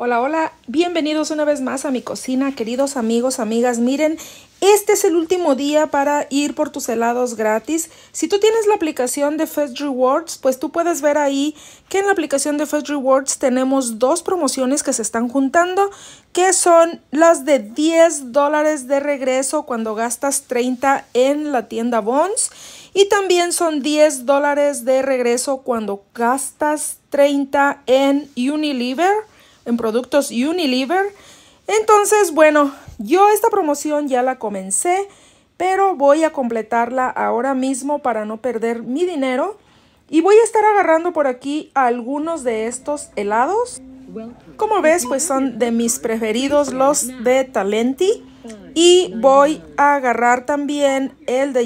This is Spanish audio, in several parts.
Hola, hola, bienvenidos una vez más a mi cocina, queridos amigos, amigas. Miren, este es el último día para ir por tus helados gratis. Si tú tienes la aplicación de Fest Rewards, pues tú puedes ver ahí que en la aplicación de Fest Rewards tenemos dos promociones que se están juntando, que son las de 10 dólares de regreso cuando gastas 30 en la tienda Bonds. Y también son 10 dólares de regreso cuando gastas 30 en Unilever en productos Unilever. Entonces, bueno, yo esta promoción ya la comencé, pero voy a completarla ahora mismo para no perder mi dinero. Y voy a estar agarrando por aquí algunos de estos helados. Como ves, pues son de mis preferidos los de Talenti. Y voy a agarrar también el de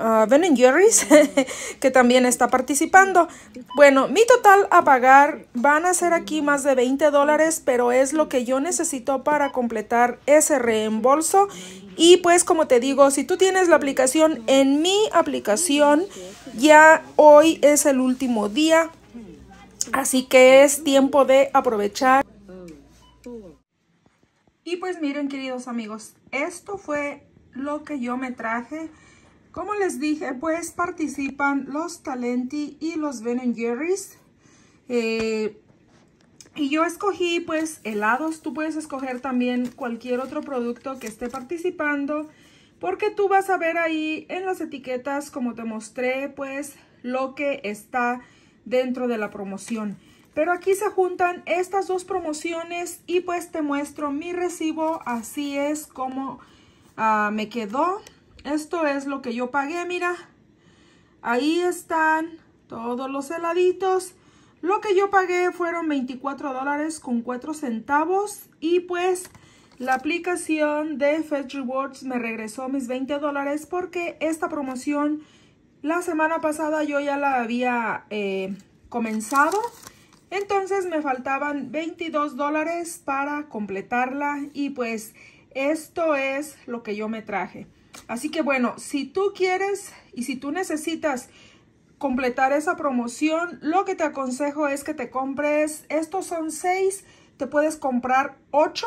Ah, ben Ben Jerry's, que también está participando. Bueno, mi total a pagar van a ser aquí más de 20 dólares, pero es lo que yo necesito para completar ese reembolso. Y pues como te digo, si tú tienes la aplicación, en mi aplicación ya hoy es el último día, así que es tiempo de aprovechar. Y pues miren queridos amigos, esto fue lo que yo me traje. Como les dije, pues participan los Talenti y los Ben Jerry's. Eh, y yo escogí pues helados. Tú puedes escoger también cualquier otro producto que esté participando. Porque tú vas a ver ahí en las etiquetas, como te mostré, pues lo que está dentro de la promoción. Pero aquí se juntan estas dos promociones y pues te muestro mi recibo. Así es como ah, me quedó. Esto es lo que yo pagué, mira. Ahí están todos los heladitos. Lo que yo pagué fueron 24 dólares con 4 centavos. Y pues la aplicación de Fetch Rewards me regresó mis 20 dólares porque esta promoción la semana pasada yo ya la había eh, comenzado. Entonces me faltaban 22 dólares para completarla y pues esto es lo que yo me traje. Así que bueno, si tú quieres y si tú necesitas completar esa promoción, lo que te aconsejo es que te compres, estos son seis, te puedes comprar ocho,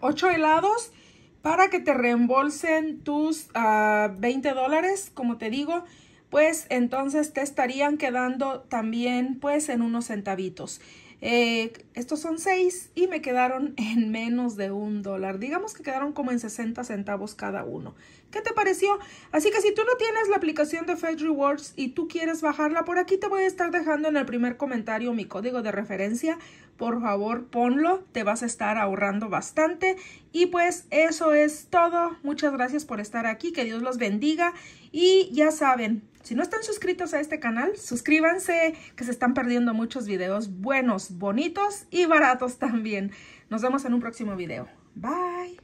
ocho helados para que te reembolsen tus 20 ah, dólares, como te digo, pues entonces te estarían quedando también pues en unos centavitos. Eh, estos son 6 y me quedaron en menos de un dólar. Digamos que quedaron como en 60 centavos cada uno. ¿Qué te pareció? Así que si tú no tienes la aplicación de Fed Rewards y tú quieres bajarla, por aquí te voy a estar dejando en el primer comentario mi código de referencia. Por favor, ponlo, te vas a estar ahorrando bastante. Y pues eso es todo. Muchas gracias por estar aquí, que Dios los bendiga. Y ya saben, si no están suscritos a este canal, suscríbanse, que se están perdiendo muchos videos buenos, bonitos y baratos también. Nos vemos en un próximo video. Bye.